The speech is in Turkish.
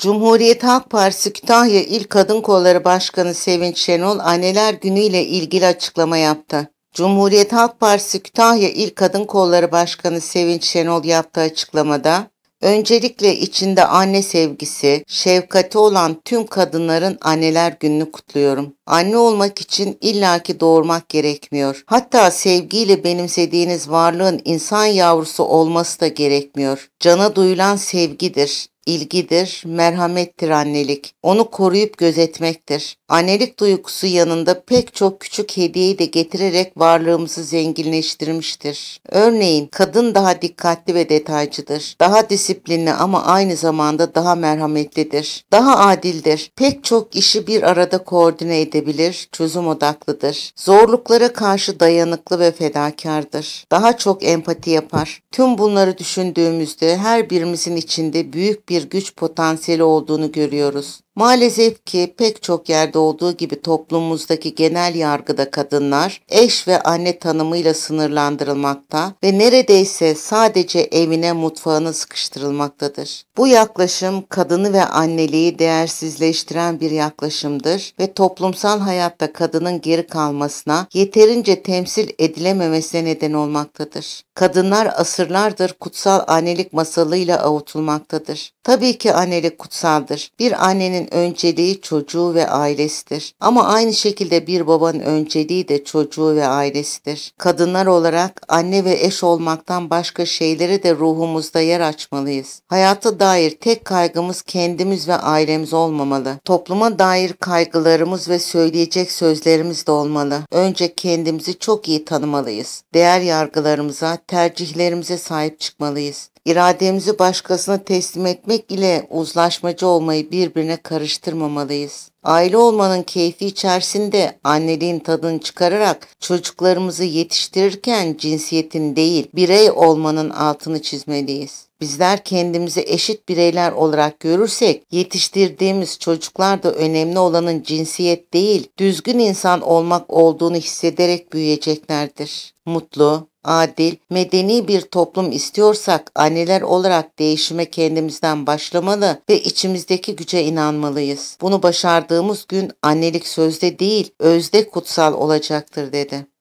Cumhuriyet Halk Partisi Kütahya İl Kadın Kolları Başkanı Sevinç Şenol Anneler Günü ile ilgili açıklama yaptı. Cumhuriyet Halk Partisi Kütahya İl Kadın Kolları Başkanı Sevinç Şenol yaptığı açıklamada Öncelikle içinde anne sevgisi, şefkati olan tüm kadınların anneler gününü kutluyorum. Anne olmak için illaki doğurmak gerekmiyor. Hatta sevgiyle benimsediğiniz varlığın insan yavrusu olması da gerekmiyor. Cana duyulan sevgidir ilgidir, merhamettir annelik. Onu koruyup gözetmektir. Annelik duygusu yanında pek çok küçük hediyeyi de getirerek varlığımızı zenginleştirmiştir. Örneğin kadın daha dikkatli ve detaycıdır. Daha disiplinli ama aynı zamanda daha merhametlidir. Daha adildir. Pek çok işi bir arada koordine edebilir, çözüm odaklıdır. Zorluklara karşı dayanıklı ve fedakardır. Daha çok empati yapar. Tüm bunları düşündüğümüzde her birimizin içinde büyük bir bir güç potansiyeli olduğunu görüyoruz. Maalesef ki pek çok yerde olduğu gibi toplumumuzdaki genel yargıda kadınlar eş ve anne tanımıyla sınırlandırılmakta ve neredeyse sadece evine mutfağına sıkıştırılmaktadır. Bu yaklaşım kadını ve anneliği değersizleştiren bir yaklaşımdır ve toplumsal hayatta kadının geri kalmasına yeterince temsil edilememesine neden olmaktadır. Kadınlar asırlardır kutsal annelik masalıyla avutulmaktadır. Tabii ki annelik kutsaldır. Bir annenin annenin önceliği çocuğu ve ailesidir. Ama aynı şekilde bir babanın önceliği de çocuğu ve ailesidir. Kadınlar olarak anne ve eş olmaktan başka şeyleri de ruhumuzda yer açmalıyız. Hayata dair tek kaygımız kendimiz ve ailemiz olmamalı. Topluma dair kaygılarımız ve söyleyecek sözlerimiz de olmalı. Önce kendimizi çok iyi tanımalıyız. Değer yargılarımıza, tercihlerimize sahip çıkmalıyız. İrademizi başkasına teslim etmek ile uzlaşmacı olmayı birbirine karıştırmamalıyız. Aile olmanın keyfi içerisinde anneliğin tadını çıkararak çocuklarımızı yetiştirirken cinsiyetin değil birey olmanın altını çizmeliyiz. Bizler kendimizi eşit bireyler olarak görürsek yetiştirdiğimiz çocuklar da önemli olanın cinsiyet değil, düzgün insan olmak olduğunu hissederek büyüyeceklerdir. Mutlu, adil, medeni bir toplum istiyorsak anneler olarak değişime kendimizden başlamalı ve içimizdeki güce inanmalıyız. Bunu başardığımız gün annelik sözde değil, özde kutsal olacaktır dedi.